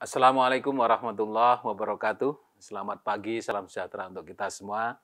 Assalamualaikum warahmatullahi wabarakatuh. Selamat pagi, salam sejahtera untuk kita semua.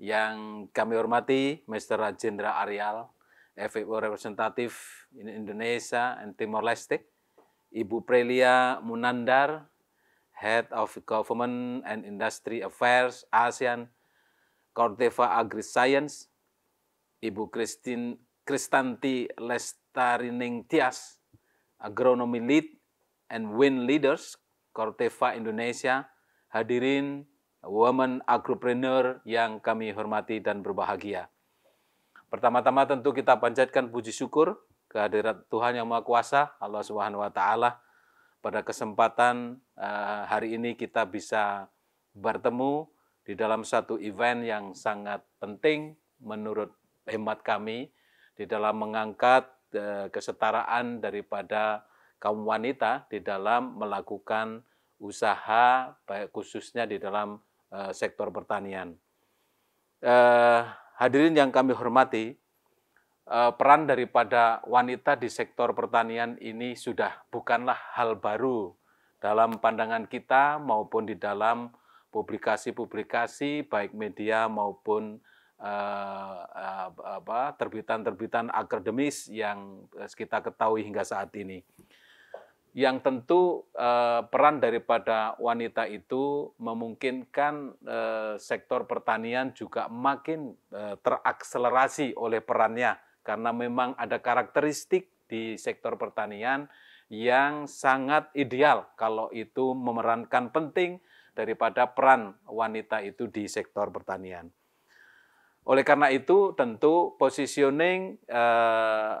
Yang kami hormati, Mr. Rajendra Arial, FAO representatif in Indonesia and Timor Leste, Ibu Prelia Munandar, Head of Government and Industry Affairs ASEAN, Corteva Agri-Science, Ibu Christine Kristanti Lestarining Tias, Agronomi Lead and Win Leaders Corteva Indonesia, hadirin woman agropreneur yang kami hormati dan berbahagia. Pertama-tama tentu kita panjatkan puji syukur kehadirat Tuhan Yang Maha Kuasa, Allah Subhanahu wa taala. Pada kesempatan eh, hari ini kita bisa bertemu di dalam satu event yang sangat penting menurut hemat kami di dalam mengangkat eh, kesetaraan daripada kaum wanita di dalam melakukan usaha baik khususnya di dalam e, sektor pertanian. E, hadirin yang kami hormati, e, peran daripada wanita di sektor pertanian ini sudah bukanlah hal baru dalam pandangan kita maupun di dalam publikasi-publikasi baik media maupun terbitan-terbitan akademis yang kita ketahui hingga saat ini yang tentu eh, peran daripada wanita itu memungkinkan eh, sektor pertanian juga makin eh, terakselerasi oleh perannya karena memang ada karakteristik di sektor pertanian yang sangat ideal kalau itu memerankan penting daripada peran wanita itu di sektor pertanian. Oleh karena itu tentu positioning eh,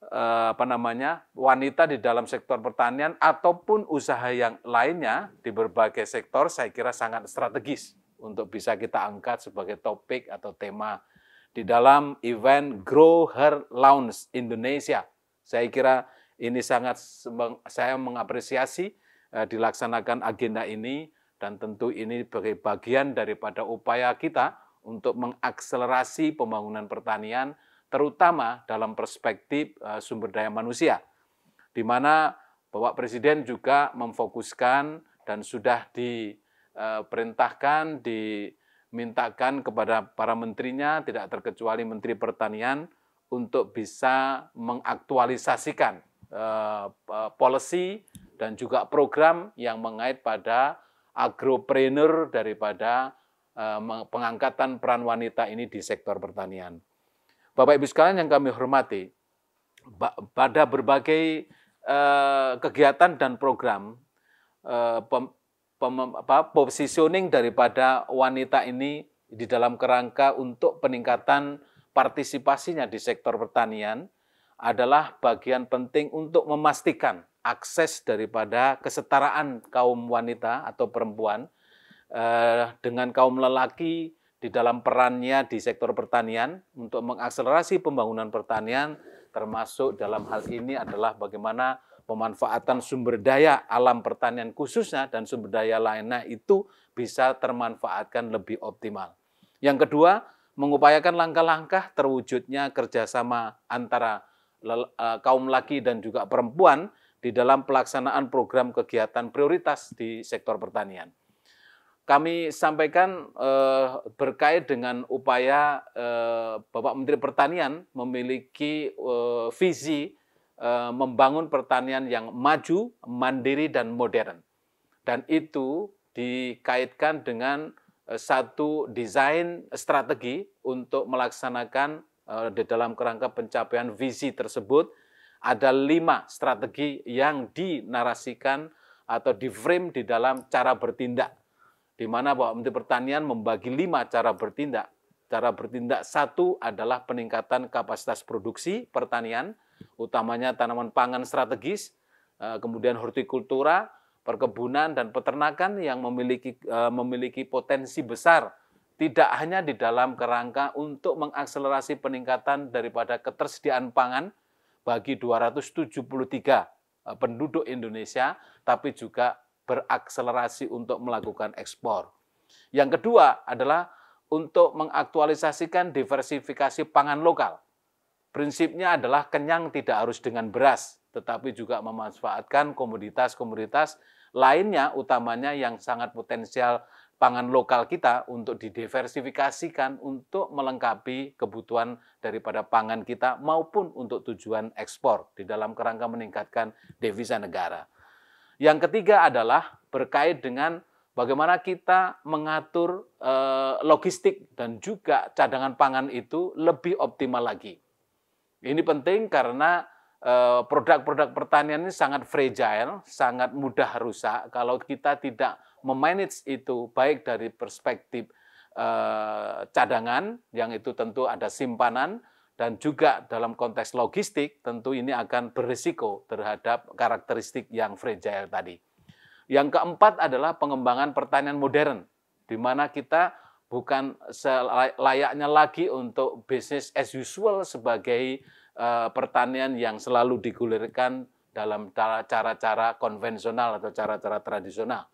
Eh, apa namanya wanita di dalam sektor pertanian ataupun usaha yang lainnya di berbagai sektor saya kira sangat strategis untuk bisa kita angkat sebagai topik atau tema di dalam event Grow Her Lounge Indonesia. Saya kira ini sangat saya mengapresiasi eh, dilaksanakan agenda ini dan tentu ini sebagai bagian daripada upaya kita untuk mengakselerasi pembangunan pertanian terutama dalam perspektif eh, sumber daya manusia, di mana Bapak Presiden juga memfokuskan dan sudah diperintahkan, eh, dimintakan kepada para menterinya, tidak terkecuali Menteri Pertanian, untuk bisa mengaktualisasikan eh, policy dan juga program yang mengait pada agropreneur daripada pengangkatan peran wanita ini di sektor pertanian. Bapak Ibu sekalian yang kami hormati, pada berbagai eh, kegiatan dan program eh, positioning daripada wanita ini di dalam kerangka untuk peningkatan partisipasinya di sektor pertanian adalah bagian penting untuk memastikan akses daripada kesetaraan kaum wanita atau perempuan eh, dengan kaum lelaki di dalam perannya di sektor pertanian untuk mengakselerasi pembangunan pertanian termasuk dalam hal ini adalah bagaimana pemanfaatan sumber daya alam pertanian khususnya dan sumber daya lainnya itu bisa termanfaatkan lebih optimal. Yang kedua, mengupayakan langkah-langkah terwujudnya kerjasama antara e, kaum laki dan juga perempuan di dalam pelaksanaan program kegiatan prioritas di sektor pertanian kami sampaikan eh, berkait dengan upaya eh, Bapak Menteri Pertanian memiliki eh, visi eh, membangun pertanian yang maju, mandiri, dan modern. Dan itu dikaitkan dengan eh, satu desain strategi untuk melaksanakan eh, di dalam kerangka pencapaian visi tersebut. Ada lima strategi yang dinarasikan atau di frame di dalam cara bertindak di mana Bapak Menteri Pertanian membagi lima cara bertindak. Cara bertindak satu adalah peningkatan kapasitas produksi pertanian, utamanya tanaman pangan strategis, eh, kemudian hortikultura, perkebunan dan peternakan yang memiliki eh, memiliki potensi besar tidak hanya di dalam kerangka untuk mengakselerasi peningkatan daripada ketersediaan pangan bagi 273 eh, penduduk Indonesia, tapi juga berakselerasi untuk melakukan ekspor. Yang kedua adalah untuk mengaktualisasikan diversifikasi pangan lokal. Prinsipnya adalah kenyang tidak harus dengan beras, tetapi juga memanfaatkan komoditas-komoditas lainnya, utamanya yang sangat potensial pangan lokal kita untuk didiversifikasikan untuk melengkapi kebutuhan daripada pangan kita maupun untuk tujuan ekspor di dalam kerangka meningkatkan devisa negara. Yang ketiga adalah berkait dengan bagaimana kita mengatur e, logistik dan juga cadangan pangan itu lebih optimal lagi. Ini penting karena eh, produk-produk e, pertanian ini sangat fragile, sangat mudah rusak kalau kita tidak memanage itu baik dari perspektif e, cadangan yang itu tentu ada simpanan dan juga dalam konteks logistik tentu ini akan berisiko terhadap karakteristik yang fragile tadi. Yang keempat adalah pengembangan pertanian modern, di mana kita bukan layaknya lagi untuk bisnis as usual sebagai eh, pertanian yang selalu digulirkan dalam cara-cara konvensional atau cara-cara tradisional.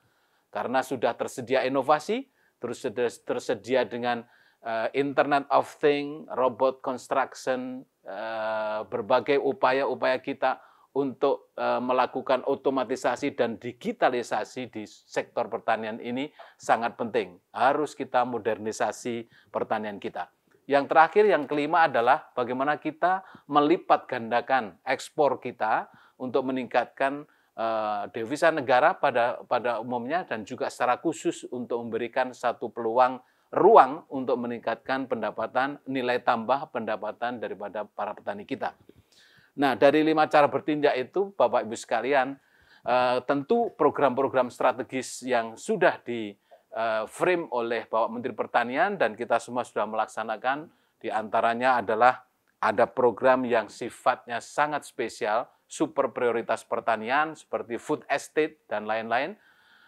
Karena sudah tersedia inovasi, terus tersedia dengan uh, Internet of Things, robot construction, uh, berbagai upaya-upaya kita untuk uh, melakukan otomatisasi dan digitalisasi di sektor pertanian ini sangat penting. Harus kita modernisasi pertanian kita. Yang terakhir, yang kelima adalah bagaimana kita melipat gandakan ekspor kita untuk meningkatkan uh, devisa negara pada pada umumnya dan juga secara khusus untuk memberikan satu peluang ruang untuk meningkatkan pendapatan, nilai tambah pendapatan daripada para petani kita. Nah, dari lima cara bertindak itu, Bapak Ibu sekalian, eh, tentu program-program strategis yang sudah di eh, frame oleh Bapak Menteri Pertanian dan kita semua sudah melaksanakan, di antaranya adalah ada program yang sifatnya sangat spesial, super prioritas pertanian seperti food estate dan lain-lain,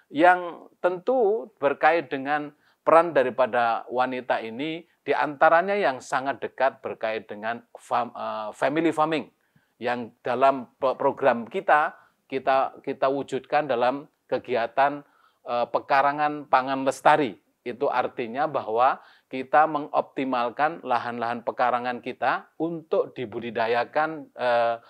yang tentu berkait dengan peran daripada wanita ini diantaranya yang sangat dekat berkait dengan fam, uh, family farming yang dalam program kita kita kita wujudkan dalam kegiatan uh, pekarangan pangan lestari itu artinya bahwa kita mengoptimalkan lahan-lahan pekarangan kita untuk dibudidayakan uh,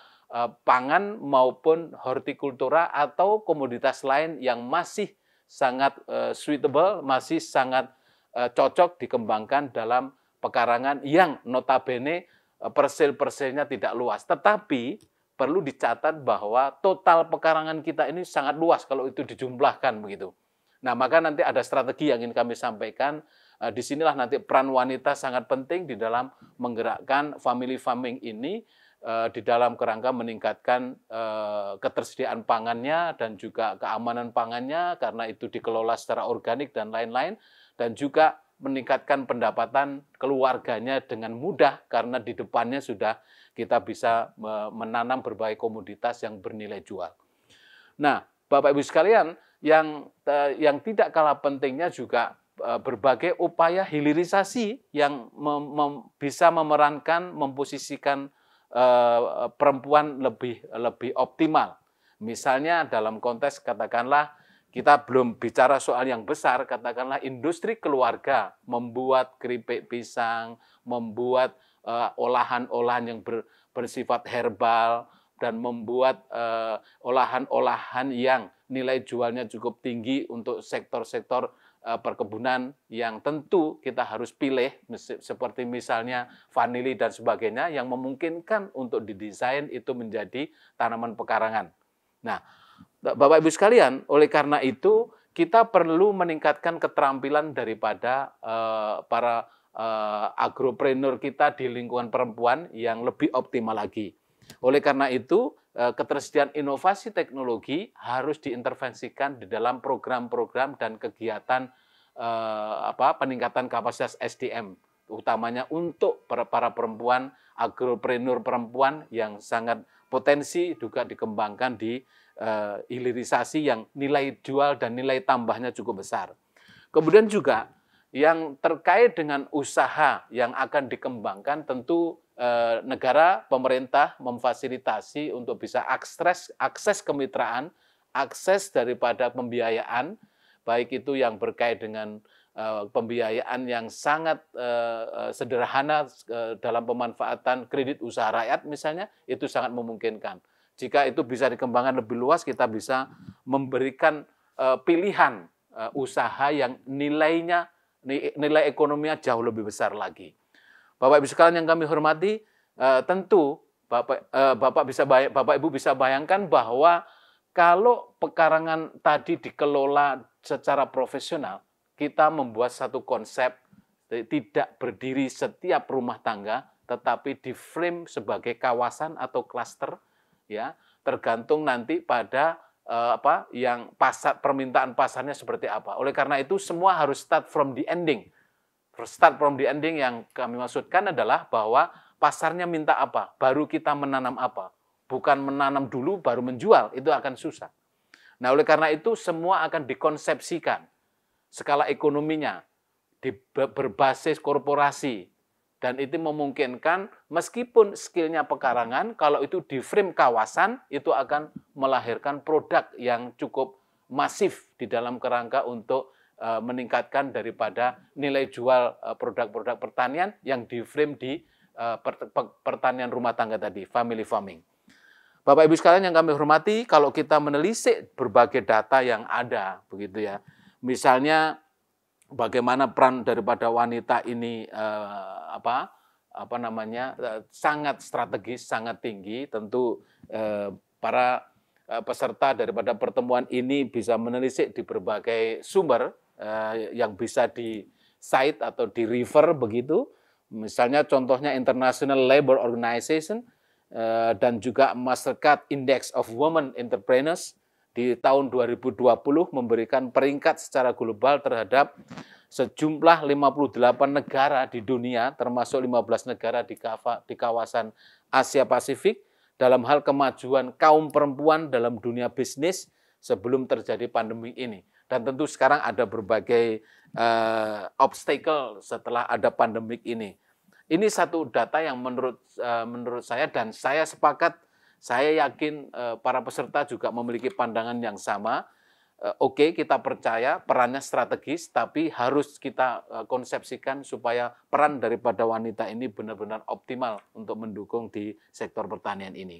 pangan maupun hortikultura atau komoditas lain yang masih sangat uh, suitable, masih sangat uh, cocok dikembangkan dalam pekarangan yang notabene eh, persil-persilnya tidak luas. Tetapi perlu dicatat bahwa total pekarangan kita ini sangat luas kalau itu dijumlahkan begitu. Nah, maka nanti ada strategi yang ingin kami sampaikan. Disinilah nanti peran wanita sangat penting di dalam menggerakkan family farming ini Eh, di dalam kerangka meningkatkan eh, ketersediaan pangannya dan juga keamanan pangannya karena itu dikelola secara organik dan lain-lain dan juga meningkatkan pendapatan keluarganya dengan mudah karena di depannya sudah kita bisa menanam berbagai komoditas yang bernilai jual. Nah, Bapak Ibu sekalian, yang yang tidak kalah pentingnya juga eh, berbagai upaya hilirisasi yang mem, mem, bisa memerankan memposisikan Eh, perempuan lebih lebih optimal. Misalnya dalam konteks katakanlah kita belum bicara soal yang besar, katakanlah industri keluarga membuat keripik pisang, membuat eh, olahan-olahan uh, yang ber, bersifat herbal dan membuat eh, olahan-olahan uh, olahan -olahan yang nilai jualnya cukup tinggi untuk sektor-sektor Eh, perkebunan yang tentu kita harus pilih seperti misalnya vanili dan sebagainya yang memungkinkan untuk didesain itu menjadi tanaman pekarangan. Nah, Bapak Ibu sekalian, oleh karena itu kita perlu meningkatkan keterampilan daripada uh, para uh, agropreneur kita di lingkungan perempuan yang lebih optimal lagi. Oleh karena itu, eh, ketersediaan inovasi teknologi harus diintervensikan di dalam program-program dan kegiatan eh, apa peningkatan kapasitas SDM utamanya untuk para perempuan agropreneur perempuan yang sangat potensi juga dikembangkan di eh, hilirisasi yang nilai jual dan nilai tambahnya cukup besar. Kemudian juga yang terkait dengan usaha yang akan dikembangkan tentu Eh, negara pemerintah memfasilitasi untuk bisa akses akses kemitraan, akses daripada pembiayaan baik itu yang berkait dengan eh, pembiayaan yang sangat eh, sederhana dalam pemanfaatan kredit usaha rakyat misalnya itu sangat memungkinkan. Jika itu bisa dikembangkan lebih luas kita bisa memberikan pilihan usaha yang nilainya nilai ekonominya jauh lebih besar lagi. Bapak Ibu sekalian yang kami hormati, eh, tentu Bapak eh, Bapak bisa Bapak Ibu bisa bayangkan bahwa kalau pekarangan tadi dikelola secara profesional, kita membuat satu konsep tidak berdiri setiap rumah tangga, tetapi frame sebagai kawasan atau klaster, ya tergantung nanti pada eh, apa yang pasar permintaan pasarnya seperti apa. Oleh karena itu semua harus start from the ending start from the ending yang kami maksudkan adalah bahwa pasarnya minta apa, baru kita menanam apa. Bukan menanam dulu baru menjual, itu akan susah. Nah, oleh karena itu semua akan dikonsepsikan skala ekonominya di berbasis korporasi dan itu memungkinkan meskipun skillnya pekarangan kalau itu di frame kawasan itu akan melahirkan produk yang cukup masif di dalam kerangka untuk Eh, meningkatkan daripada nilai jual eh, produk-produk pertanian yang diframe di eh, pertanian rumah tangga tadi, family farming. Bapak Ibu sekalian yang kami hormati, kalau kita menelisik berbagai data yang ada, begitu ya. Misalnya bagaimana peran daripada wanita ini eh, apa apa namanya sangat strategis, sangat tinggi. Tentu eh, para peserta daripada pertemuan ini bisa menelisik di berbagai sumber Eh, yang bisa di site atau di river begitu. Misalnya contohnya International Labor Organization eh, dan juga Mastercard Index of Women Entrepreneurs di tahun 2020 memberikan peringkat secara global terhadap sejumlah 58 negara di dunia termasuk 15 negara di kawasan Asia Pasifik dalam hal kemajuan kaum perempuan dalam dunia bisnis sebelum terjadi pandemi ini. Dan tentu sekarang ada berbagai uh, obstacle setelah ada pandemik ini. Ini satu data yang menurut uh, menurut saya dan saya sepakat, saya yakin uh, para peserta juga memiliki pandangan yang sama. Uh, Oke, okay, kita percaya perannya strategis, tapi harus kita uh, konsepsikan supaya peran daripada wanita ini benar-benar optimal untuk mendukung di sektor pertanian ini.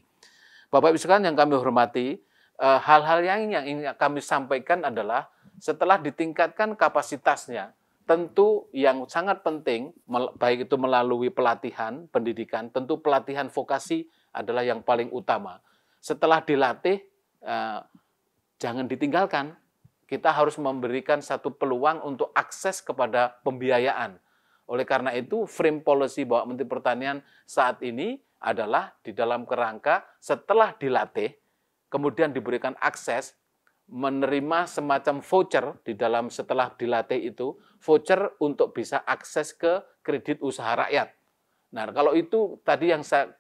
Bapak Ibu sekalian yang kami hormati, hal-hal uh, yang yang ingin kami sampaikan adalah setelah ditingkatkan kapasitasnya, tentu yang sangat penting, baik itu melalui pelatihan pendidikan, tentu pelatihan vokasi adalah yang paling utama. Setelah dilatih, eh, jangan ditinggalkan. Kita harus memberikan satu peluang untuk akses kepada pembiayaan. Oleh karena itu, frame policy bahwa Menteri Pertanian saat ini adalah di dalam kerangka setelah dilatih, kemudian diberikan akses, menerima semacam voucher di dalam setelah dilatih itu, voucher untuk bisa akses ke kredit usaha rakyat. Nah, kalau itu tadi yang saya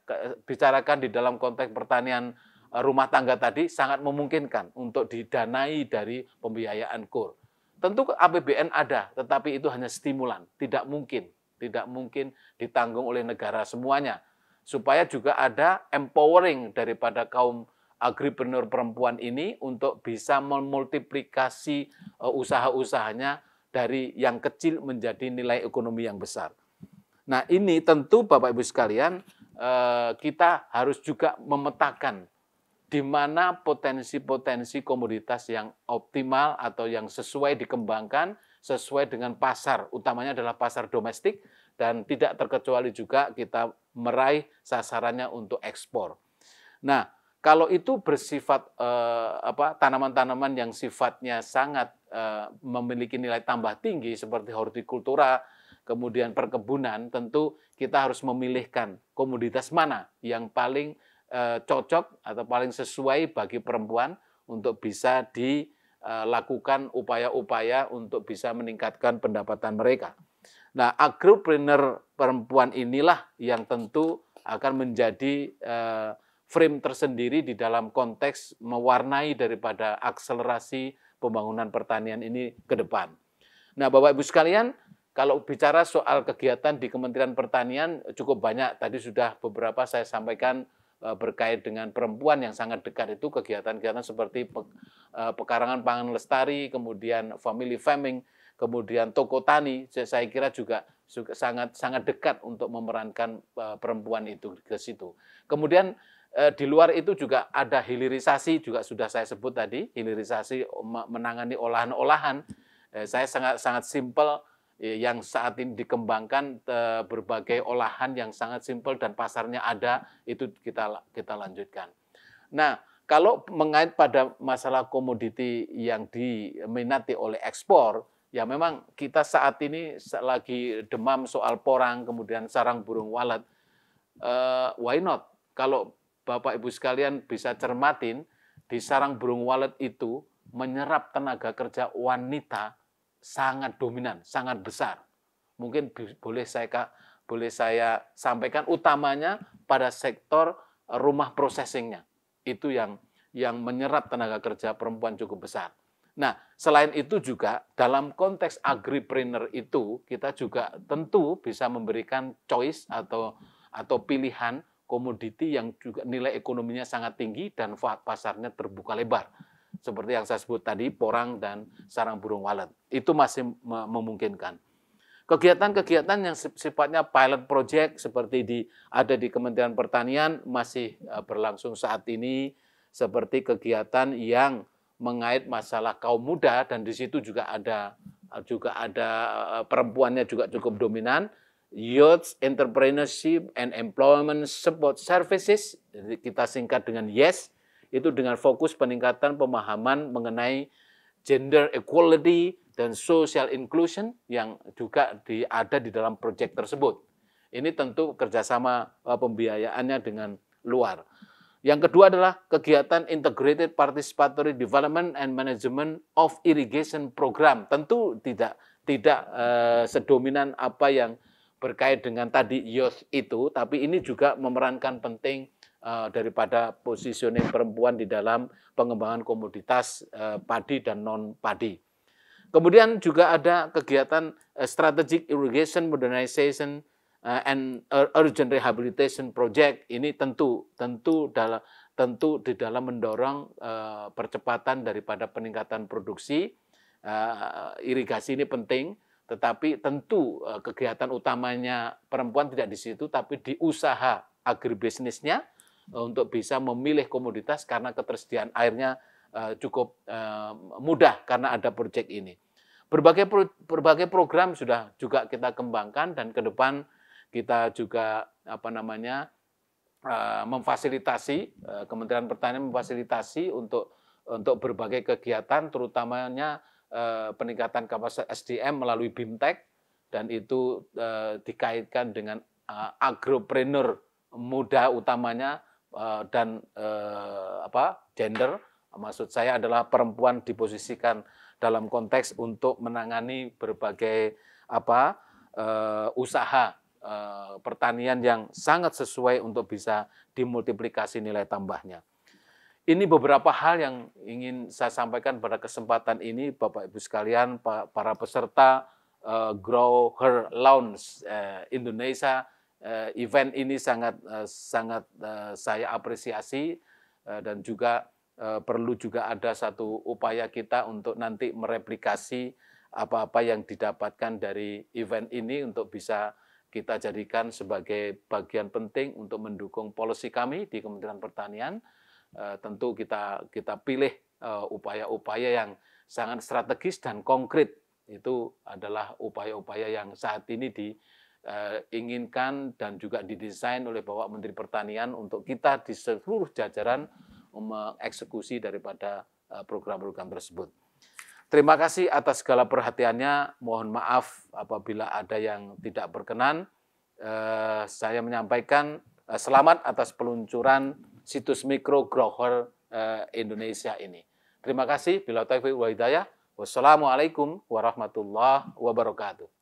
bicarakan di dalam konteks pertanian eh, rumah tangga tadi sangat memungkinkan untuk didanai dari pembiayaan KUR. Tentu APBN ada, tetapi itu hanya stimulan, tidak mungkin, tidak mungkin ditanggung oleh negara semuanya. Supaya juga ada empowering daripada kaum agripreneur perempuan ini untuk bisa memultiplikasi eh, usaha-usahanya dari yang kecil menjadi nilai ekonomi yang besar. Nah ini tentu Bapak Ibu sekalian eh, kita harus juga memetakan di mana potensi-potensi komoditas yang optimal atau yang sesuai dikembangkan sesuai dengan pasar, utamanya adalah pasar domestik dan tidak terkecuali juga kita meraih sasarannya untuk ekspor. Nah, kalau itu bersifat eh, apa tanaman-tanaman yang sifatnya sangat eh, memiliki nilai tambah tinggi seperti hortikultura, kemudian perkebunan, tentu kita harus memilihkan komoditas mana yang paling eh, cocok atau paling sesuai bagi perempuan untuk bisa dilakukan eh, upaya-upaya untuk bisa meningkatkan pendapatan mereka. Nah, agropreneur perempuan inilah yang tentu akan menjadi eh, frame tersendiri di dalam konteks mewarnai daripada akselerasi pembangunan pertanian ini ke depan. Nah, Bapak Ibu sekalian, kalau bicara soal kegiatan di Kementerian Pertanian cukup banyak tadi sudah beberapa saya sampaikan eh, berkait dengan perempuan yang sangat dekat itu kegiatan-kegiatan seperti eh, pekarangan pangan lestari, kemudian family farming, kemudian toko tani, saya kira juga sangat sangat dekat untuk memerankan eh, perempuan itu ke situ. Kemudian Eh, di luar itu juga ada hilirisasi juga sudah saya sebut tadi hilirisasi menangani olahan-olahan eh, saya sangat sangat simpel eh, yang saat ini dikembangkan berbagai olahan yang sangat simpel dan pasarnya ada itu kita kita lanjutkan nah kalau mengait pada masalah komoditi yang diminati oleh ekspor ya memang kita saat ini lagi demam soal porang kemudian sarang burung walet why not kalau Bapak Ibu sekalian bisa cermatin di sarang burung walet itu menyerap tenaga kerja wanita sangat dominan, sangat besar. Mungkin boleh saya boleh saya sampaikan utamanya pada sektor rumah processingnya. Itu yang yang menyerap tenaga kerja perempuan cukup besar. Nah, selain itu juga dalam konteks agripreneur itu kita juga tentu bisa memberikan choice atau atau pilihan komoditi yang juga nilai ekonominya sangat tinggi dan pasarnya terbuka lebar. Seperti yang saya sebut tadi, porang dan sarang burung walet. Itu masih memungkinkan. Kegiatan-kegiatan yang sifatnya pilot project seperti di ada di Kementerian Pertanian masih e, berlangsung saat ini seperti kegiatan yang mengait masalah kaum muda dan di situ juga ada e, juga ada e, perempuannya juga cukup dominan Youth Entrepreneurship and Employment Support Services, kita singkat dengan YES, itu dengan fokus peningkatan pemahaman mengenai gender equality dan social inclusion yang juga di, ada di dalam proyek tersebut. Ini tentu kerjasama eh, pembiayaannya dengan luar. Yang kedua adalah kegiatan Integrated Participatory Development and Management of Irrigation Program. Tentu tidak tidak uh, sedominan apa yang berkait dengan tadi yos itu, tapi ini juga memerankan penting uh, daripada positioning perempuan di dalam pengembangan komoditas uh, padi dan non padi. Kemudian juga ada kegiatan uh, strategic irrigation modernization uh, and urgent rehabilitation project ini tentu tentu dalam tentu di dalam mendorong uh, percepatan daripada peningkatan produksi uh, irigasi ini penting tetapi tentu eh, kegiatan utamanya perempuan tidak di situ, tapi di usaha agribisnisnya eh, untuk bisa memilih komoditas karena ketersediaan airnya eh, cukup mudah karena ada proyek ini. Berbagai berbagai program sudah juga kita kembangkan dan ke depan kita juga apa namanya memfasilitasi Kementerian Pertanian memfasilitasi untuk untuk berbagai kegiatan terutamanya Eh, peningkatan kapasitas SDM melalui BIMTEK dan itu eh, dikaitkan dengan eh, agropreneur muda utamanya dan apa gender maksud saya adalah perempuan diposisikan dalam konteks untuk menangani berbagai apa usaha pertanian yang sangat sesuai untuk bisa dimultiplikasi nilai tambahnya. Ini beberapa hal yang ingin saya sampaikan pada kesempatan ini, Bapak Ibu sekalian, para peserta uh, Grow Her Lounge uh, Indonesia. Uh, event ini sangat uh, sangat uh, saya apresiasi uh, dan juga uh, perlu juga ada satu upaya kita untuk nanti mereplikasi apa-apa yang didapatkan dari event ini untuk bisa kita jadikan sebagai bagian penting untuk mendukung polisi kami di Kementerian Pertanian Eh, tentu kita kita pilih eh, upaya-upaya yang sangat strategis dan konkret itu adalah upaya-upaya yang saat ini diinginkan eh, dan juga didesain oleh Bapak Menteri Pertanian untuk kita di seluruh jajaran mengeksekusi daripada program-program tersebut. Terima kasih atas segala perhatiannya. Mohon maaf apabila ada yang tidak berkenan. Saya menyampaikan selamat atas peluncuran situs mikro grower eh, Indonesia ini. Terima kasih. Bila taufiq wa hidayah. Wassalamualaikum warahmatullahi wabarakatuh.